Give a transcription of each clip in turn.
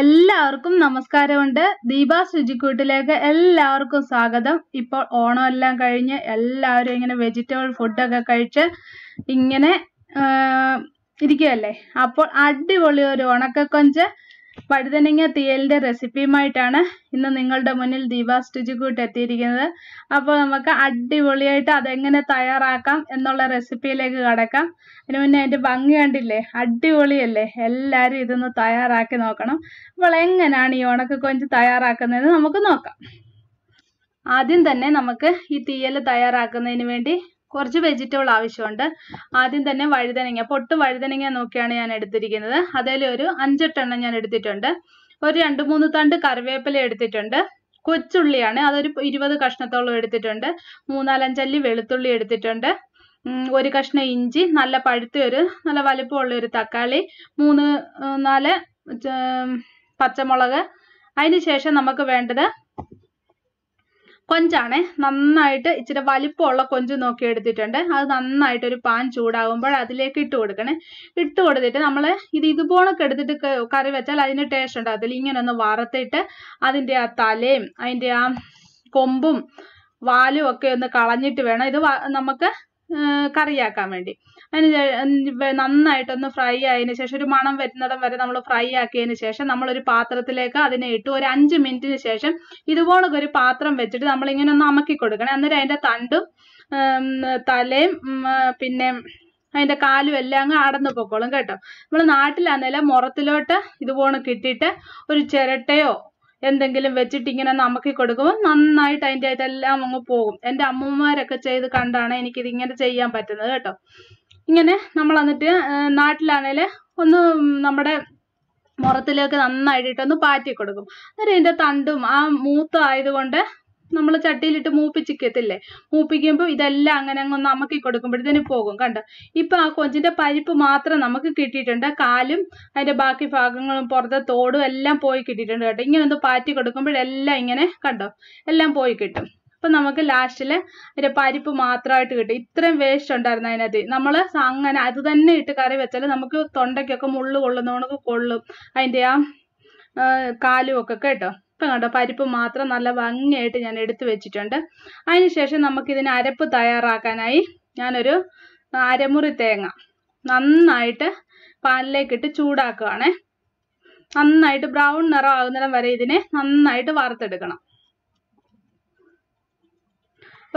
എല്ലാവർക്കും നമസ്കാരമുണ്ട് ദീപാസ് ശുചിക്കൂട്ടിലേക്ക് എല്ലാവർക്കും സ്വാഗതം ഇപ്പോൾ ഓണം എല്ലാം കഴിഞ്ഞ് എല്ലാവരും ഇങ്ങനെ വെജിറ്റബിൾ ഫുഡൊക്കെ കഴിച്ച് ഇങ്ങനെ ഇരിക്കുകയല്ലേ അപ്പോൾ അടിപൊളി ഒരു ഉണക്കക്കൊഞ്ച് വഴുതനങ്ങ തേലിന്റെ റെസിപ്പിയുമായിട്ടാണ് ഇന്ന് നിങ്ങളുടെ മുന്നിൽ ദീപ സ്റ്റുജിക്കൂട്ട് എത്തിയിരിക്കുന്നത് അപ്പോൾ നമുക്ക് അടിപൊളിയായിട്ട് അതെങ്ങനെ തയ്യാറാക്കാം എന്നുള്ള റെസിപ്പിയിലേക്ക് കടക്കാം അതിന് മുന്നേ അതിൻ്റെ ഭംഗി കണ്ടില്ലേ അടിപൊളിയല്ലേ എല്ലാവരും ഇതൊന്ന് തയ്യാറാക്കി നോക്കണം അപ്പോൾ എങ്ങനെയാണ് ഈ ഉണക്ക കൊഞ്ച് തയ്യാറാക്കുന്നതെന്ന് നമുക്ക് നോക്കാം ആദ്യം തന്നെ നമുക്ക് ഈ തീയൽ തയ്യാറാക്കുന്നതിന് വേണ്ടി കുറച്ച് വെജിറ്റബിൾ ആവശ്യമുണ്ട് ആദ്യം തന്നെ വഴുതനങ്ങ പൊട്ട് വഴുതനങ്ങ നോക്കിയാണ് ഞാൻ എടുത്തിരിക്കുന്നത് അതിൽ ഒരു അഞ്ചെട്ടെണ്ണം ഞാൻ എടുത്തിട്ടുണ്ട് ഒരു രണ്ട് മൂന്ന് തണ്ട് കറിവേപ്പില എടുത്തിട്ടുണ്ട് കൊച്ചുള്ളിയാണ് അതൊരു ഇരുപത് കഷ്ണത്തോളം എടുത്തിട്ടുണ്ട് മൂന്നാലഞ്ചല്ലി വെളുത്തുള്ളി എടുത്തിട്ടുണ്ട് ഒരു കഷ്ണം ഇഞ്ചി നല്ല പഴുത്ത ഒരു നല്ല വലിപ്പമുള്ള ഒരു തക്കാളി മൂന്ന് നാല് പച്ചമുളക് അതിന് ശേഷം നമുക്ക് വേണ്ടത് കൊഞ്ചാണേ നന്നായിട്ട് ഇച്ചിരി വലിപ്പമുള്ള കൊഞ്ച് നോക്കി എടുത്തിട്ടുണ്ട് അത് നന്നായിട്ട് ഒരു പാൻ ചൂടാകുമ്പോൾ അതിലേക്ക് ഇട്ട് കൊടുക്കണേ ഇട്ട് കൊടുത്തിട്ട് നമ്മൾ ഇത് ഇതുപോലൊക്കെ എടുത്തിട്ട് കറി വെച്ചാൽ അതിന് ടേസ്റ്റ് ഉണ്ടാകത്തില്ല ഇങ്ങനെ ഒന്ന് വറുത്തിട്ട് അതിൻ്റെ ആ തലയും അതിൻ്റെ ആ കൊമ്പും വാലും ഒക്കെ ഒന്ന് കളഞ്ഞിട്ട് വേണം ഇത് നമുക്ക് കറിയാക്കാൻ വേണ്ടി അതിന് നന്നായിട്ടൊന്ന് ഫ്രൈ ആയതിനു ശേഷം ഒരു മണം വരുന്നിടം വരെ നമ്മൾ ഫ്രൈ ആക്കിയതിന് ശേഷം നമ്മളൊരു പാത്രത്തിലേക്ക് അതിനെ ഇട്ട് ഒരു അഞ്ച് മിനിറ്റിന് ശേഷം ഇതുപോലൊക്കെ ഒരു പാത്രം വെച്ചിട്ട് നമ്മൾ ഇങ്ങനെ ഒന്ന് അമക്കി കൊടുക്കണം അന്നേരം അതിന്റെ തണ്ടും തലയും പിന്നെ അതിന്റെ കാലും എല്ലാം അങ്ങ് അടന്നു പൊക്കോളും കേട്ടോ നമ്മൾ നാട്ടിലാണെങ്കിൽ മുറത്തിലോട്ട് ഇതുപോലെ കിട്ടിയിട്ട് ഒരു ചിരട്ടയോ എന്തെങ്കിലും വെച്ചിട്ട് ഇങ്ങനെ നമുക്ക് കൊടുക്കുമ്പോൾ നന്നായിട്ട് അതിൻ്റെ ഇതെല്ലാം അങ്ങ് പോകും എൻ്റെ അമ്മമാരൊക്കെ ചെയ്ത് കണ്ടാണ് എനിക്കിത് ഇങ്ങനെ ചെയ്യാൻ പറ്റുന്നത് കേട്ടോ ഇങ്ങനെ നമ്മൾ എന്നിട്ട് നാട്ടിലാണെങ്കിൽ ഒന്ന് നമ്മുടെ മുറത്തിലേക്ക് നന്നായിട്ടൊന്ന് പാറ്റി കൊടുക്കും അന്നേരം ഇതിന്റെ തണ്ടും ആ മൂത്ത ആയതുകൊണ്ട് നമ്മൾ ചട്ടിയിലിട്ട് മൂപ്പിച്ചിക്കത്തില്ലേ മൂപ്പിക്കുമ്പോൾ ഇതെല്ലാം അങ്ങനെ അങ്ങ് ഒന്ന് അമക്കി കൊടുക്കുമ്പോഴത്തേന് പോകും കണ്ടോ ഇപ്പൊ ആ കൊഞ്ചിന്റെ പരിപ്പ് മാത്രം നമുക്ക് കിട്ടിയിട്ടുണ്ട് കാലും അതിന്റെ ബാക്കി ഭാഗങ്ങളും പുറത്തെ തോടും എല്ലാം പോയി കിട്ടിയിട്ടുണ്ട് കേട്ടോ ഇങ്ങനെ ഒന്ന് പാറ്റി കൊടുക്കുമ്പോഴെല്ലാം ഇങ്ങനെ കണ്ടോ എല്ലാം പോയി കിട്ടും അപ്പൊ നമുക്ക് ലാസ്റ്റില് അതിന്റെ പരിപ്പ് മാത്രമായിട്ട് കിട്ടും ഇത്രയും വേസ്റ്റ് ഉണ്ടായിരുന്നു അതിനകത്ത് നമ്മൾ അങ്ങനെ അത് തന്നെ ഇട്ട് കറി വെച്ചാൽ നമുക്ക് തൊണ്ടയ്ക്കൊക്കെ മുള്ളു കൊള്ളുന്നവണക്ക് കൊള്ളും അതിന്റെ ആ കാലും ഒക്കെ കേട്ടോ ഇപ്പം കണ്ടോ പരിപ്പ് മാത്രം നല്ല ഭംഗിയായിട്ട് ഞാൻ എടുത്തു വെച്ചിട്ടുണ്ട് അതിനുശേഷം നമുക്കിതിന് അരപ്പ് തയ്യാറാക്കാനായി ഞാനൊരു അരമുറി തേങ്ങ നന്നായിട്ട് പാലിലേക്കിട്ട് ചൂടാക്കുകയാണേ നന്നായിട്ട് ബ്രൗൺ നിറം ആകുന്നിടം വരെ ഇതിനെ നന്നായിട്ട് വറുത്തെടുക്കണം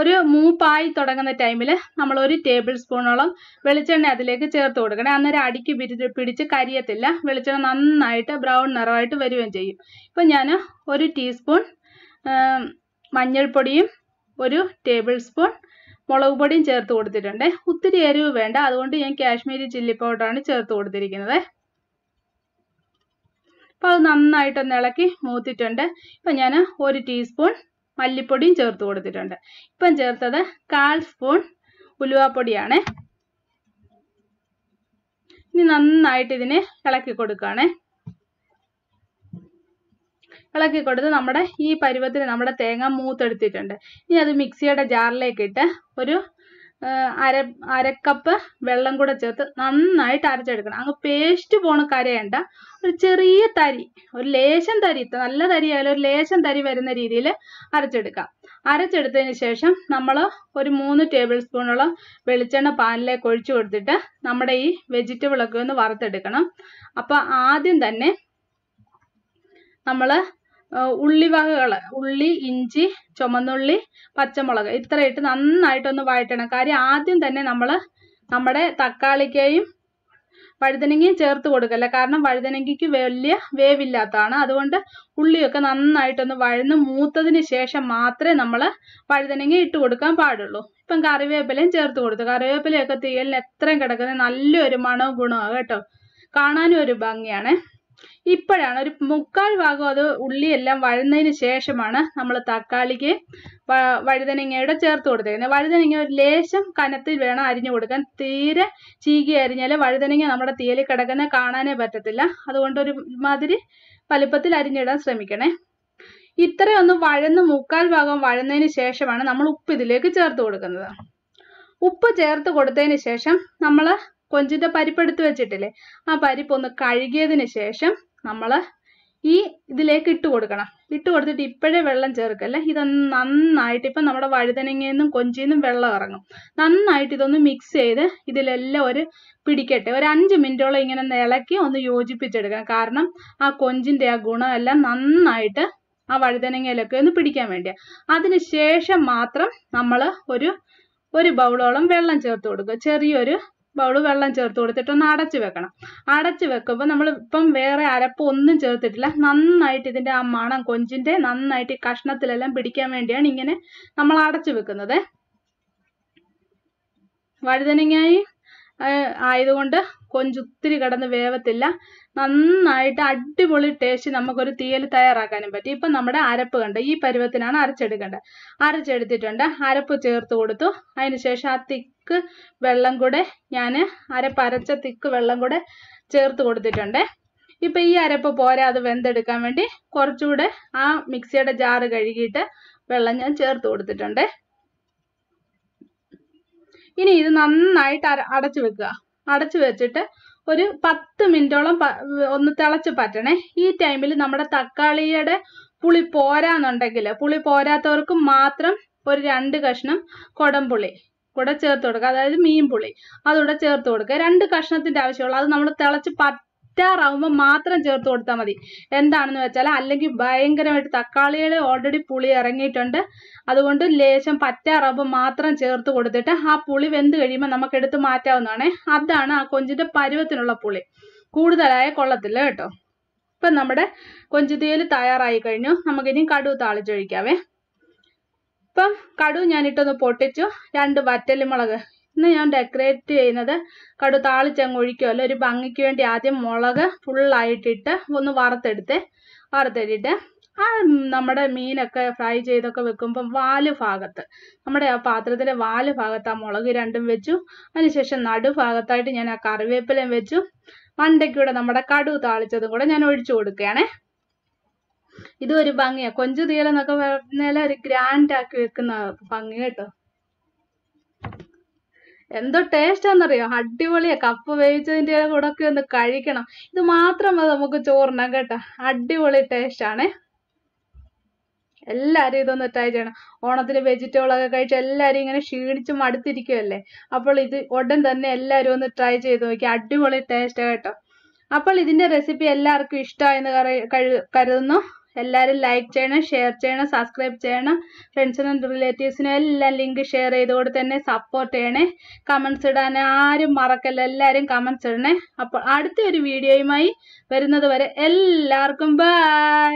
ഒരു മൂപ്പായി തുടങ്ങുന്ന ടൈമിൽ നമ്മൾ ഒരു ടേബിൾ സ്പൂണോളം വെളിച്ചെണ്ണ അതിലേക്ക് ചേർത്ത് കൊടുക്കണം അന്നേരം അടിക്ക് പിടിച്ച് കരിയത്തില്ല വെളിച്ചെണ്ണ നന്നായിട്ട് ബ്രൗൺ നിറമായിട്ട് വരികയും ചെയ്യും ഇപ്പം ഞാൻ ഒരു ടീസ്പൂൺ മഞ്ഞൾപ്പൊടിയും ഒരു ടേബിൾ സ്പൂൺ മുളക് പൊടിയും ചേർത്ത് കൊടുത്തിട്ടുണ്ട് ഒത്തിരി എരിവ് വേണ്ട അതുകൊണ്ട് ഞാൻ കാശ്മീരി ചില്ലി പൗഡറാണ് ചേർത്ത് കൊടുത്തിരിക്കുന്നത് അപ്പോൾ അത് നന്നായിട്ടൊന്ന് ഇളക്കി മൂത്തിട്ടുണ്ട് ഇപ്പം ഞാൻ ഒരു ടീസ്പൂൺ മല്ലിപ്പൊടിയും ചേർത്ത് കൊടുത്തിട്ടുണ്ട് ഇപ്പം ചേർത്തത് കാൽ സ്പൂൺ ഉലുവാപ്പൊടിയാണ് ഇനി നന്നായിട്ട് ഇതിനെ ഇളക്കി കൊടുക്കുകയാണ് ഇളക്കി കൊടുത്ത് നമ്മുടെ ഈ പരുവത്തിന് നമ്മുടെ തേങ്ങ മൂത്തെടുത്തിട്ടുണ്ട് ഇനി അത് മിക്സിയുടെ ജാറിലേക്ക് ഇട്ട് ഒരു അര അരക്കപ്പ് വെള്ളം കൂടെ ചേർത്ത് നന്നായിട്ട് അരച്ചെടുക്കണം അങ്ങ് പേസ്റ്റ് പോണ കരയണ്ട ഒരു ചെറിയ തരി ഒരു ലേശം തരി നല്ല തരി ആയാലും ഒരു ലേശം തരി വരുന്ന രീതിയിൽ അരച്ചെടുക്കാം അരച്ചെടുത്തതിന് ശേഷം നമ്മൾ ഒരു മൂന്ന് ടേബിൾ സ്പൂണോളം വെളിച്ചെണ്ണ പാനിലേക്ക് ഒഴിച്ചു കൊടുത്തിട്ട് നമ്മുടെ ഈ വെജിറ്റബിളൊക്കെ ഒന്ന് വറുത്തെടുക്കണം അപ്പോൾ ആദ്യം തന്നെ നമ്മൾ ഉള്ളി വകകള് ഉള്ളി ഇഞ്ചി ചുമന്നുള്ളി പച്ചമുളക് ഇത്രയിട്ട് നന്നായിട്ടൊന്ന് വഴറ്റണം കാര്യം ആദ്യം തന്നെ നമ്മൾ നമ്മുടെ തക്കാളിക്കയും വഴുതനങ്ങയും ചേർത്ത് കൊടുക്കല്ല കാരണം വഴുതനങ്ങയ്ക്ക് വലിയ വേവില്ലാത്തതാണ് അതുകൊണ്ട് ഉള്ളിയൊക്കെ നന്നായിട്ടൊന്ന് വഴന്ന് മൂത്തതിന് ശേഷം മാത്രമേ നമ്മൾ വഴുതനങ്ങ ഇട്ട് കൊടുക്കാൻ പാടുള്ളൂ ഇപ്പം കറിവേപ്പിലയും ചേർത്ത് കൊടുത്തു കറിവേപ്പിലയൊക്കെ തീയലിന് എത്രയും കിടക്കുന്ന നല്ലൊരു മണവും ഗുണവും കേട്ടോ കാണാനും ഒരു ഭംഗിയാണേ ഇപ്പോഴാണ് ഒരു മുക്കാൽ ഭാഗം അത് ഉള്ളിയെല്ലാം വഴുന്നതിന് ശേഷമാണ് നമ്മൾ തക്കാളിക്ക് വഴുതനങ്ങയുടെ ചേർത്ത് കൊടുത്തേക്കുന്നത് വഴുതനങ്ങ ഒരു ലേശം കനത്തിൽ വേണം അരിഞ്ഞു കൊടുക്കാൻ തീരെ ചീകി അരിഞ്ഞാൽ വഴുതനങ്ങ നമ്മുടെ തീയിൽ കിടക്കുന്ന കാണാനേ പറ്റത്തില്ല അതുകൊണ്ട് ഒരു മാതിരി വലുപ്പത്തിൽ അരിഞ്ഞിടാൻ ശ്രമിക്കണേ ഇത്രയൊന്നും വഴന്ന് മുക്കാൽ ഭാഗം വഴുന്നതിന് ശേഷമാണ് നമ്മൾ ഉപ്പ് ഇതിലേക്ക് ചേർത്ത് കൊടുക്കുന്നത് ഉപ്പ് ചേർത്ത് കൊടുത്തതിന് ശേഷം നമ്മൾ കൊഞ്ചിൻ്റെ പരിപ്പെടുത്ത് വെച്ചിട്ടില്ലേ ആ പരിപ്പ് ഒന്ന് കഴുകിയതിന് ശേഷം നമ്മൾ ഈ ഇതിലേക്ക് ഇട്ട് കൊടുക്കണം ഇട്ട് കൊടുത്തിട്ട് ഇപ്പോഴേ വെള്ളം ചേർക്കല്ല ഇത് നന്നായിട്ട് ഇപ്പം നമ്മുടെ വഴുതനങ്ങയിൽ നിന്നും വെള്ളം ഇറങ്ങും നന്നായിട്ട് ഇതൊന്ന് മിക്സ് ചെയ്ത് ഇതിലെല്ലാം ഒരു പിടിക്കട്ടെ ഒരു അഞ്ച് മിനിറ്റോളം ഇങ്ങനെ ഒന്ന് ഇളക്കി ഒന്ന് യോജിപ്പിച്ചെടുക്കണം കാരണം ആ കൊഞ്ചിന്റെ ആ ഗുണമെല്ലാം നന്നായിട്ട് ആ വഴുതനങ്ങയിലൊക്കെ ഒന്ന് പിടിക്കാൻ വേണ്ടിയാണ് അതിന് ശേഷം മാത്രം നമ്മൾ ഒരു ഒരു ബൗളോളം വെള്ളം ചേർത്ത് കൊടുക്കുക ചെറിയൊരു ബൗൾ വെള്ളം ചേർത്ത് കൊടുത്തിട്ട് ഒന്ന് അടച്ചു വെക്കണം അടച്ചു വെക്കുമ്പോൾ നമ്മൾ ഇപ്പം വേറെ അരപ്പൊന്നും ഒന്നും ചേർത്തിട്ടില്ല നന്നായിട്ട് ഇതിൻ്റെ ആ മണം കൊഞ്ചിൻ്റെ നന്നായിട്ട് ഈ കഷ്ണത്തിലെല്ലാം പിടിക്കാൻ വേണ്ടിയാണ് ഇങ്ങനെ നമ്മൾ അടച്ചു വെക്കുന്നത് വഴുതനങ്ങായി ആയതുകൊണ്ട് കൊഞ്ചൊത്തിരി കിടന്ന് വേവത്തില്ല നന്നായിട്ട് അടിപൊളി ടേസ്റ്റ് നമുക്കൊരു തീയൽ തയ്യാറാക്കാനും പറ്റും ഇപ്പം നമ്മുടെ അരപ്പ് കണ്ട് ഈ പരുവത്തിനാണ് അരച്ചെടുക്കേണ്ടത് അരച്ചെടുത്തിട്ടുണ്ട് അരപ്പ് ചേർത്ത് കൊടുത്തു അതിനുശേഷം ആ തിക്ക് വെള്ളം കൂടെ ഞാൻ അരപ്പ് അരച്ച തിക്ക് വെള്ളം കൂടെ ചേർത്ത് കൊടുത്തിട്ടുണ്ട് ഇപ്പം ഈ അരപ്പ് പോരാ അത് വെന്തെടുക്കാൻ വേണ്ടി കുറച്ചുകൂടെ ആ മിക്സിയുടെ ജാറ് കഴുകിയിട്ട് വെള്ളം ഞാൻ ചേർത്ത് കൊടുത്തിട്ടുണ്ട് ഇനി ഇത് നന്നായിട്ട് അര അടച്ചു വെക്കുക അടച്ചു വെച്ചിട്ട് ഒരു പത്ത് മിനിറ്റോളം ഒന്ന് തിളച്ച് പറ്റണേ ഈ ടൈമിൽ നമ്മുടെ തക്കാളിയുടെ പുളി പോരാന്നുണ്ടെങ്കിൽ പുളി പോരാത്തവർക്ക് മാത്രം ഒരു രണ്ട് കഷ്ണം കൊടംപുളി കൂടെ ചേർത്ത് കൊടുക്കുക അതായത് മീൻപുളി പുളി അതുകൂടെ ചേർത്ത് കൊടുക്കുക രണ്ട് കഷ്ണത്തിന്റെ ആവശ്യമുള്ളൂ അത് നമ്മൾ തിളച്ച് പറ്റ സ്റ്റാർ മാത്രം ചേർത്ത് കൊടുത്താൽ മതി എന്താണെന്ന് വെച്ചാൽ അല്ലെങ്കിൽ ഭയങ്കരമായിട്ട് തക്കാളികൾ ഓൾറെഡി പുളി ഇറങ്ങിയിട്ടുണ്ട് അതുകൊണ്ട് ലേശം പറ്റാറാവുമ്പോൾ മാത്രം ചേർത്ത് കൊടുത്തിട്ട് ആ പുളി വെന്ത് കഴിയുമ്പോൾ നമുക്ക് എടുത്ത് മാറ്റാവുന്നതാണ് അതാണ് ആ കൊഞ്ചിൻ്റെ പരുവത്തിനുള്ള പുളി കൂടുതലായ കൊള്ളത്തില്ല കേട്ടോ ഇപ്പൊ നമ്മുടെ കൊഞ്ചുതേൽ തയ്യാറായി കഴിഞ്ഞു നമുക്കിനി കടു താളിച്ചൊഴിക്കാവേ ഇപ്പം കടു ഞാനിട്ടൊന്ന് പൊട്ടിച്ചു രണ്ട് വറ്റൽ മുളക് ഇന്ന് ഞാൻ ഡെക്കറേറ്റ് ചെയ്യുന്നത് കടു താളിച്ചങ്ങൊഴിക്കുമല്ലോ ഒരു ഭംഗിക്ക് വേണ്ടി ആദ്യം മുളക് ഫുള്ളായിട്ടിട്ട് ഒന്ന് വറുത്തെടുത്ത് വറുത്തെടുത്തിട്ട് ആ നമ്മുടെ മീനൊക്കെ ഫ്രൈ ചെയ്തൊക്കെ വെക്കുമ്പോൾ വാല് ഭാഗത്ത് നമ്മുടെ ആ പാത്രത്തിലെ വാല് ഭാഗത്ത് ആ മുളക് രണ്ടും വെച്ചു അതിനുശേഷം നടുഭാഗത്തായിട്ട് ഞാൻ ആ കറിവേപ്പിലയും വെച്ചു മണ്ടയ്ക്കൂടെ നമ്മുടെ കടു താളിച്ചതും കൂടെ ഞാൻ ഒഴിച്ചു കൊടുക്കുകയാണേ ഇതും ഒരു ഭംഗിയാണ് കൊഞ്ചു തീരെന്നൊക്കെ പറഞ്ഞാൽ ഒരു ഗ്രാൻഡ് ആക്കി വെക്കുന്ന ഭംഗി കേട്ടോ എന്തോ ആണെന്നറിയോ അടിപൊളിയാ കപ്പ വേവിച്ചതിന്റെ കൂടെ ഒക്കെ ഒന്ന് കഴിക്കണം ഇത് മാത്രം മതി നമുക്ക് ചോറിനാ കേട്ടോ അടിപൊളി ആണ് എല്ലാവരും ഇതൊന്ന് ട്രൈ ചെയ്യണം ഓണത്തിന് ഒക്കെ കഴിച്ച് എല്ലാരും ഇങ്ങനെ ക്ഷീണിച്ച് മടുത്തിരിക്കുമല്ലേ അപ്പോൾ ഇത് ഉടൻ തന്നെ എല്ലാവരും ഒന്ന് ട്രൈ ചെയ്ത് നോക്കി അടിപൊളി ടേസ്റ്റ് കേട്ടോ അപ്പോൾ ഇതിന്റെ റെസിപ്പി എല്ലാവർക്കും ഇഷ്ടമായെന്ന് കരുതുന്നു എല്ലാവരും ലൈക്ക് ചെയ്യണം ഷെയർ ചെയ്യണം സബ്സ്ക്രൈബ് ചെയ്യണം ഫ്രണ്ട്സിനും റിലേറ്റീവ്സിനും എല്ലാം ലിങ്ക് ഷെയർ ചെയ്തുകൊണ്ട് തന്നെ സപ്പോർട്ട് ചെയ്യണേ കമൻസ് ഇടാൻ ആരും മറക്കല്ല എല്ലാവരും കമൻസ് ഇടണേ അപ്പോൾ അടുത്ത ഒരു വീഡിയോയുമായി വരുന്നത് വരെ എല്ലാവർക്കും ബൈ